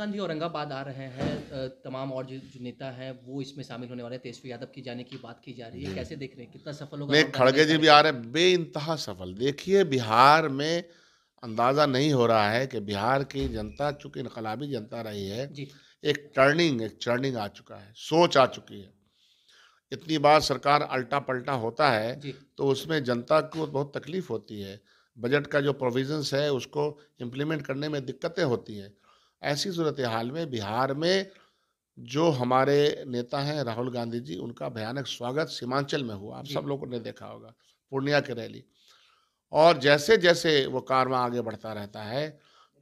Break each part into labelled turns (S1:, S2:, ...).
S1: गांधी औरंगाबाद आ रहे हैं तमाम और जो नेता हैं वो इसमें शामिल होने वाले हैं तेजस्वी यादव की जाने की बात की जा रही है कैसे देख रहे हैं कितना सफल होगा खड़गे जी भी आ रहे
S2: हैं बे इंतहा सफल देखिए बिहार में अंदाज़ा नहीं हो रहा है कि बिहार की जनता चूंकि इनकलाबी जनता रही है एक टर्निंग एक टर्निंग आ चुका है सोच आ चुकी है इतनी बार सरकार अल्टा पलटा होता है तो उसमें जनता को बहुत तकलीफ होती है बजट का जो प्रोविजंस है उसको इम्प्लीमेंट करने में दिक्कतें होती हैं ऐसी सूरत हाल में बिहार में जो हमारे नेता हैं राहुल गांधी जी उनका भयानक स्वागत सीमांचल में हुआ आप सब लोगों ने देखा होगा पूर्णिया की रैली और जैसे जैसे वो कारवा आगे बढ़ता रहता है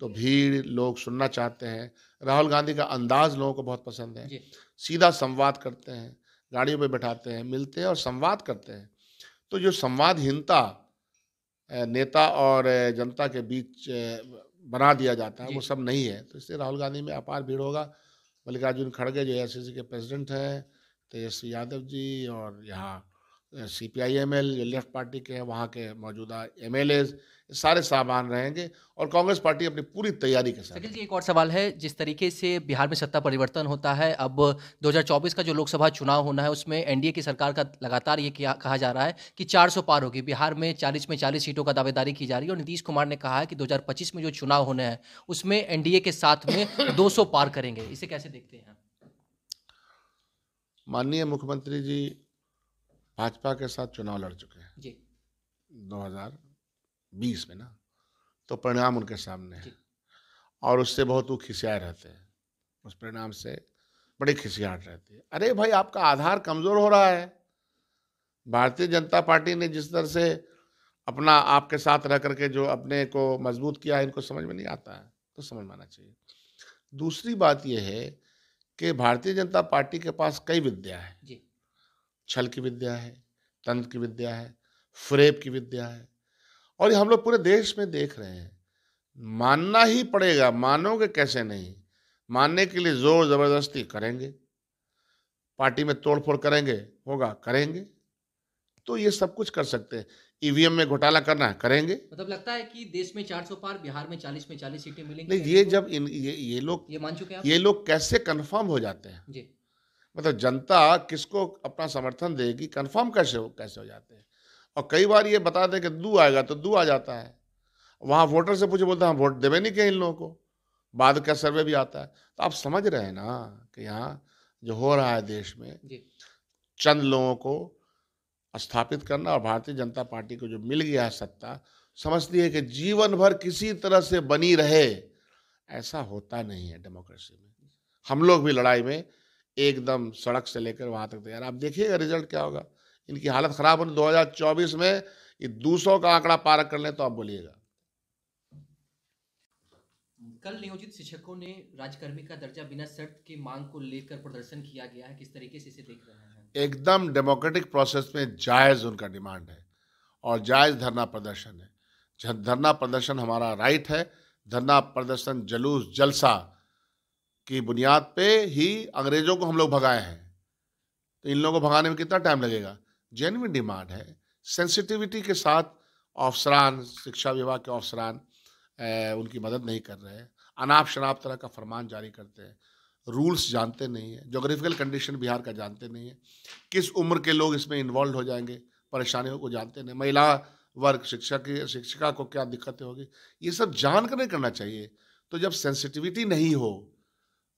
S2: तो भीड़ लोग सुनना चाहते हैं राहुल गांधी का अंदाज लोगों को बहुत पसंद है सीधा संवाद करते हैं गाड़ियों पर बैठाते हैं मिलते हैं और संवाद करते हैं तो जो संवादहीनता नेता और जनता के बीच बना दिया जाता है वो सब नहीं है तो इससे राहुल गांधी में अपार भीड़ होगा मल्लिकार्जुन खड़गे जो एस के प्रेसिडेंट हैं तेजस्वी तो यादव जी और यहाँ C P I M L left party के हैं वहाँ के मौजूदा एम एल एज सारे सामान रहेंगे और कांग्रेस पार्टी अपनी पूरी तैयारी के साथ जी एक और सवाल है जिस
S1: तरीके से बिहार में सत्ता परिवर्तन होता है अब 2024 का जो लोकसभा चुनाव होना है उसमें एनडीए की सरकार का लगातार ये कहा जा रहा है कि 400 पार होगी बिहार में 40 में 40 सीटों का दावेदारी की जा रही है और नीतीश कुमार ने कहा है कि 2025 में जो चुनाव होने हैं उसमें एनडीए के साथ में
S2: 200 पार करेंगे
S1: इसे कैसे देखते हैं
S2: माननीय मुख्यमंत्री जी भाजपा के साथ चुनाव लड़ चुके हैं जी 2020 में ना तो परिणाम उनके सामने है और उससे बहुत वो खिसियाए रहते हैं उस परिणाम से बड़ी खिसियाहट रहती है अरे भाई आपका आधार कमज़ोर हो रहा है भारतीय जनता पार्टी ने जिस तरह से अपना आपके साथ रह करके जो अपने को मजबूत किया है इनको समझ में नहीं आता है तो समझ में आना चाहिए दूसरी बात यह है कि भारतीय जनता पार्टी के पास कई विद्या है जी छल की विद्या है तंत्र की विद्या है फ्रेब की विद्या है और ये हम लोग पूरे देश में देख रहे हैं मानना ही पड़ेगा मानोगे कैसे नहीं मानने के लिए जोर ज़बरदस्ती करेंगे पार्टी में तोड़फोड़ करेंगे होगा करेंगे तो ये सब कुछ कर सकते हैं ईवीएम में घोटाला करना है करेंगे
S1: मतलब लगता है कि देश में 400 पार बिहार में 40 में 40 सीटें मिलेंगी नहीं ये
S2: जब इन ये ये लोग ये मान चुके हैं ये लोग कैसे कन्फर्म हो जाते हैं जी मतलब जनता किसको अपना समर्थन देगी कंफर्म कैसे हो कैसे हो जाते हैं और कई बार ये बता दें कि दू आएगा तो दू आ जाता है वहाँ वोटर से पूछे बोलते हैं हम वोट देवे नहीं कहीं इन लोगों को बाद का सर्वे भी आता है तो आप समझ रहे हैं ना कि यहाँ जो हो रहा है देश में चंद लोगों को स्थापित करना और भारतीय जनता पार्टी को जो मिल गया है सत्ता समझती है कि जीवन भर किसी तरह से बनी रहे ऐसा होता नहीं है डेमोक्रेसी में हम लोग भी लड़ाई में एकदम सड़क से लेकर वहाँ तक तैयार आप देखिएगा रिजल्ट क्या होगा इनकी हालत ख़राब होने 2024 में ये दूसरों का आंकड़ा पार कर ले तो आप बोलिएगा
S1: कल नियोजित शिक्षकों ने राजकर्मी का दर्जा बिना शर्त की मांग को लेकर प्रदर्शन किया गया है किस तरीके से इसे देख रहे
S2: हैं एकदम डेमोक्रेटिक प्रोसेस में जायज़ उनका डिमांड है और जायज़ धरना प्रदर्शन है धरना प्रदर्शन हमारा राइट है धरना प्रदर्शन जलूस जलसा की बुनियाद पे ही अंग्रेज़ों को हम लोग भगाए हैं तो इन लोगों को भगाने में कितना टाइम लगेगा जेनविन डिमांड है सेंसिटिविटी के साथ अफसरान शिक्षा विभाग के अफसरान उनकी मदद नहीं कर रहे हैं अनाप शनाप तरह का फरमान जारी करते हैं रूल्स जानते नहीं हैं जोग्राफिकल कंडीशन बिहार का जानते नहीं है किस उम्र के लोग इसमें इन्वॉल्व हो जाएंगे परेशानियों को जानते नहीं महिला वर्ग शिक्षा की शिक्षिका को क्या दिक्कतें होगी ये सब जान कर नहीं करना चाहिए तो जब सेंसिटिविटी नहीं हो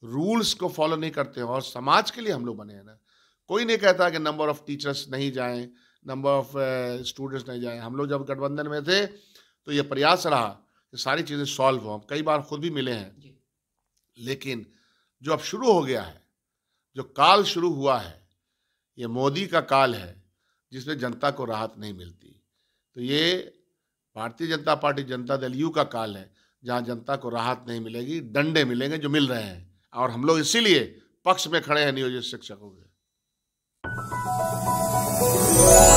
S2: रूल्स को फॉलो नहीं करते हैं और समाज के लिए हम लोग बने हैं ना कोई नहीं कहता कि नंबर ऑफ टीचर्स नहीं जाएं नंबर ऑफ स्टूडेंट्स नहीं जाएं हम लोग जब गठबंधन में थे तो ये प्रयास रहा कि सारी चीज़ें सॉल्व हों कई बार खुद भी मिले हैं लेकिन जो अब शुरू हो गया है जो काल शुरू हुआ है ये मोदी का काल है जिसमें जनता को राहत नहीं मिलती तो ये भारतीय जनता पार्टी जनता दल यू का काल है जहाँ जनता को राहत नहीं मिलेगी डंडे मिलेंगे जो मिल रहे हैं और हम लोग इसीलिए पक्ष में खड़े हैं नियोजित शिक्षकों के